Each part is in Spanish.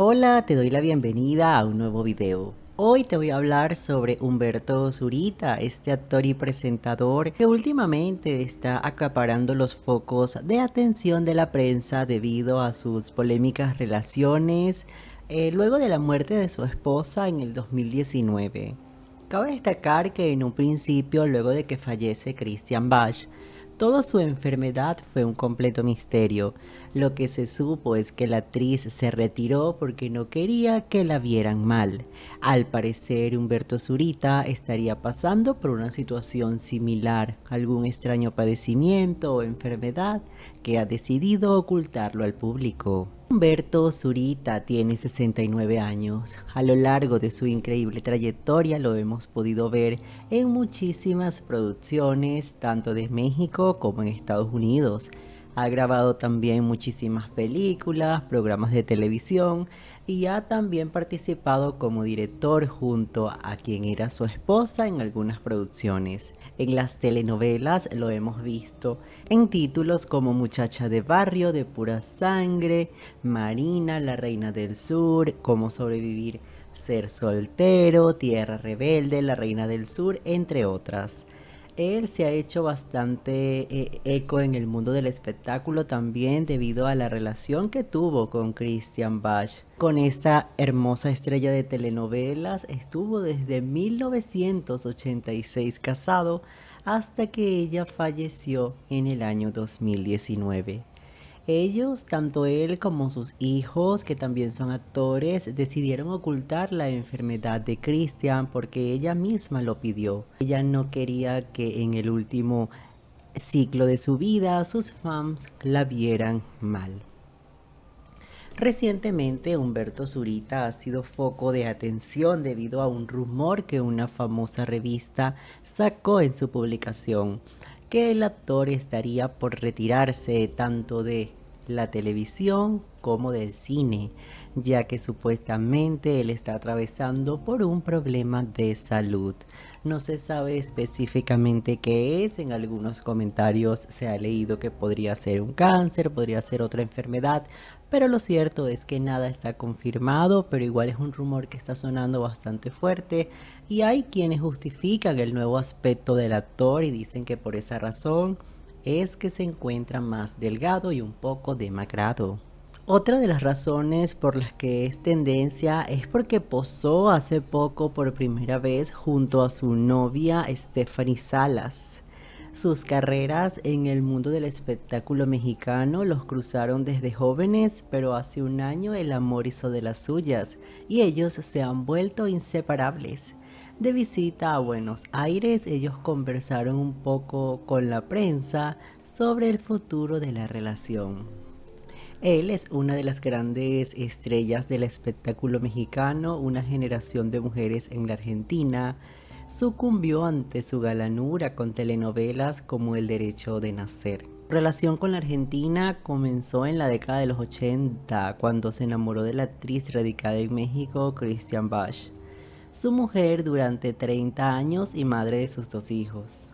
Hola, te doy la bienvenida a un nuevo video. Hoy te voy a hablar sobre Humberto Zurita, este actor y presentador que últimamente está acaparando los focos de atención de la prensa debido a sus polémicas relaciones eh, luego de la muerte de su esposa en el 2019. Cabe destacar que en un principio, luego de que fallece Christian Bach, Toda su enfermedad fue un completo misterio. Lo que se supo es que la actriz se retiró porque no quería que la vieran mal. Al parecer, Humberto Zurita estaría pasando por una situación similar, algún extraño padecimiento o enfermedad que ha decidido ocultarlo al público. Humberto Zurita tiene 69 años. A lo largo de su increíble trayectoria lo hemos podido ver en muchísimas producciones, tanto de México como en Estados Unidos. Ha grabado también muchísimas películas, programas de televisión y ha también participado como director junto a quien era su esposa en algunas producciones. En las telenovelas lo hemos visto en títulos como Muchacha de Barrio, De Pura Sangre, Marina, La Reina del Sur, Cómo sobrevivir, Ser Soltero, Tierra Rebelde, La Reina del Sur, entre otras él se ha hecho bastante eh, eco en el mundo del espectáculo también debido a la relación que tuvo con Christian Bach. Con esta hermosa estrella de telenovelas estuvo desde 1986 casado hasta que ella falleció en el año 2019. Ellos, tanto él como sus hijos, que también son actores, decidieron ocultar la enfermedad de Christian porque ella misma lo pidió. Ella no quería que en el último ciclo de su vida sus fans la vieran mal. Recientemente, Humberto Zurita ha sido foco de atención debido a un rumor que una famosa revista sacó en su publicación, que el actor estaría por retirarse tanto de la televisión como del cine, ya que supuestamente él está atravesando por un problema de salud. No se sabe específicamente qué es, en algunos comentarios se ha leído que podría ser un cáncer, podría ser otra enfermedad, pero lo cierto es que nada está confirmado, pero igual es un rumor que está sonando bastante fuerte y hay quienes justifican el nuevo aspecto del actor y dicen que por esa razón es que se encuentra más delgado y un poco demacrado. Otra de las razones por las que es tendencia es porque posó hace poco por primera vez junto a su novia Stephanie Salas. Sus carreras en el mundo del espectáculo mexicano los cruzaron desde jóvenes, pero hace un año el amor hizo de las suyas y ellos se han vuelto inseparables de visita a Buenos Aires, ellos conversaron un poco con la prensa sobre el futuro de la relación. Él es una de las grandes estrellas del espectáculo mexicano, una generación de mujeres en la Argentina. Sucumbió ante su galanura con telenovelas como El Derecho de Nacer. Relación con la Argentina comenzó en la década de los 80, cuando se enamoró de la actriz radicada en México, Christian Bach su mujer durante 30 años y madre de sus dos hijos.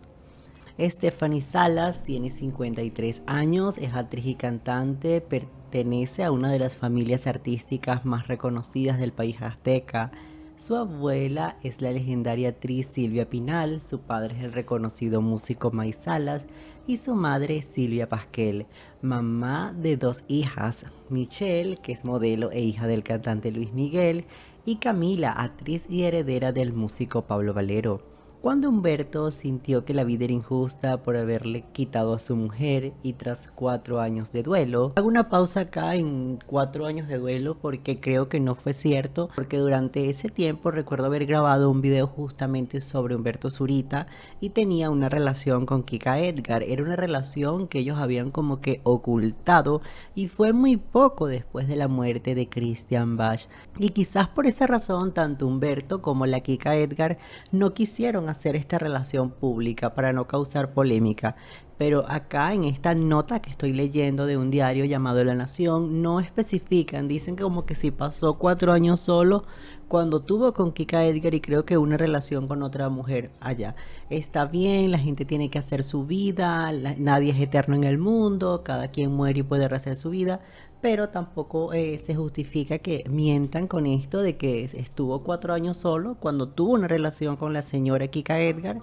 Stephanie Salas tiene 53 años, es actriz y cantante, pertenece a una de las familias artísticas más reconocidas del país azteca. Su abuela es la legendaria actriz Silvia Pinal, su padre es el reconocido músico May Salas y su madre Silvia Pasquel, mamá de dos hijas, Michelle, que es modelo e hija del cantante Luis Miguel, y Camila, actriz y heredera del músico Pablo Valero. Cuando Humberto sintió que la vida era injusta por haberle quitado a su mujer y tras cuatro años de duelo, hago una pausa acá en cuatro años de duelo porque creo que no fue cierto, porque durante ese tiempo recuerdo haber grabado un video justamente sobre Humberto Zurita y tenía una relación con Kika Edgar, era una relación que ellos habían como que ocultado y fue muy poco después de la muerte de Christian Bach. Y quizás por esa razón tanto Humberto como la Kika Edgar no quisieron hacer esta relación pública para no causar polémica, pero acá en esta nota que estoy leyendo de un diario llamado La Nación, no especifican, dicen como que si pasó cuatro años solo cuando tuvo con Kika Edgar y creo que una relación con otra mujer allá. Está bien, la gente tiene que hacer su vida, nadie es eterno en el mundo, cada quien muere y puede rehacer su vida, pero tampoco eh, se justifica que mientan con esto de que estuvo cuatro años solo cuando tuvo una relación con la señora Kika Edgar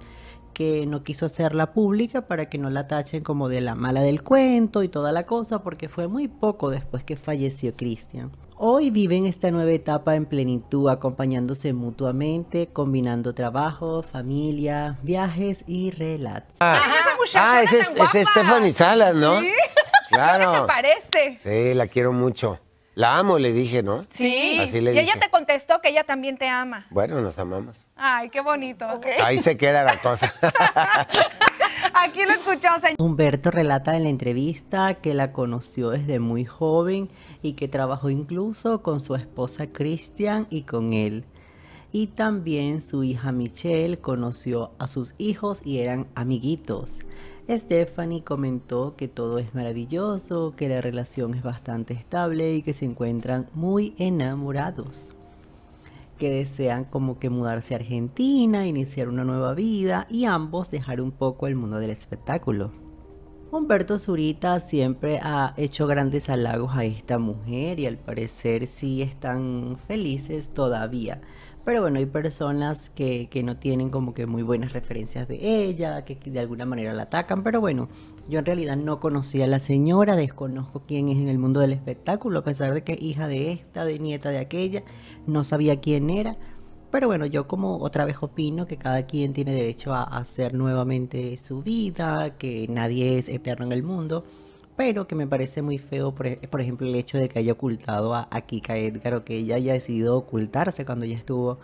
que no quiso hacerla pública para que no la tachen como de la mala del cuento y toda la cosa, porque fue muy poco después que falleció Cristian. Hoy viven esta nueva etapa en plenitud, acompañándose mutuamente, combinando trabajo, familia, viajes y relax. Ah, ah es, es, Stephanie Salas, ¿no? ¿Sí? Claro. ¿Qué parece? Sí, la quiero mucho. La amo, le dije, ¿no? Sí. y ella te contestó que ella también te ama. Bueno, nos amamos. Ay, qué bonito. Ahí se queda la cosa. Aquí lo escuchó, señor. Humberto relata en la entrevista que la conoció desde muy joven y que trabajó incluso con su esposa Cristian y con él y también su hija Michelle conoció a sus hijos y eran amiguitos. Stephanie comentó que todo es maravilloso, que la relación es bastante estable y que se encuentran muy enamorados que desean como que mudarse a Argentina, iniciar una nueva vida y ambos dejar un poco el mundo del espectáculo. Humberto Zurita siempre ha hecho grandes halagos a esta mujer y al parecer sí están felices todavía. Pero bueno, hay personas que, que, no tienen como que muy buenas referencias de ella, que de alguna manera la atacan, pero bueno, yo en realidad no conocía a la señora, desconozco quién es en el mundo del espectáculo, a pesar de que hija de esta, de nieta de aquella, no sabía quién era. Pero bueno, yo como otra vez opino que cada quien tiene derecho a hacer nuevamente su vida, que nadie es eterno en el mundo pero que me parece muy feo, e, por, ejemplo, el hecho de que haya ocultado a, Kika Edgar o que ella haya decidido ocultarse cuando ella estuvo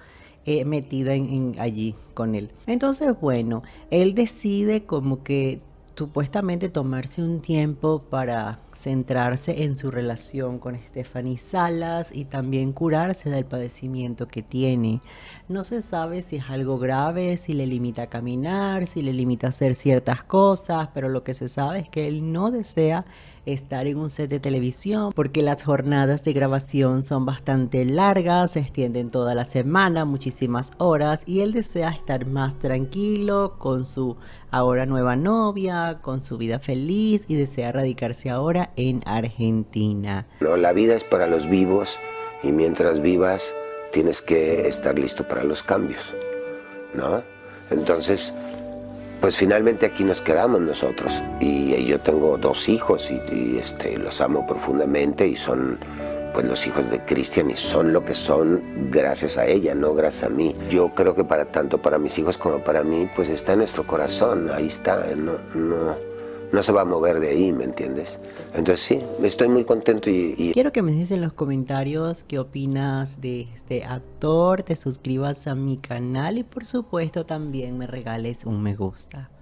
eh, metida allí con él. Entonces, bueno, él decide como que supuestamente tomarse un tiempo para centrarse en su relación con Stephanie Salas y también curarse del padecimiento que tiene. No se sabe si es algo grave, si le limita a caminar, si le limita a hacer ciertas cosas, pero lo que se sabe es que él no desea estar en un set de televisión, porque las jornadas de grabación son bastante largas, se extienden toda la semana, muchísimas horas, y él desea estar más tranquilo con su ahora nueva novia, con su vida feliz y desea radicarse ahora en Argentina. La vida es para los vivos y mientras vivas tienes que estar listo para los cambios, ¿no? Entonces, pues finalmente aquí nos quedamos nosotros. Y eh, yo tengo dos hijos y, este, los amo profundamente y son pues los hijos de Cristian y son lo que son gracias a ella, no gracias a mí. Yo creo que para tanto para mis hijos como para mí, pues está en nuestro corazón, ahí está, no, no, no se va a mover de ahí, ¿me entiendes? Entonces sí, estoy muy contento y, Quiero que me digas en los comentarios qué opinas de este actor, te suscribas a mi canal y por supuesto también me regales un me gusta.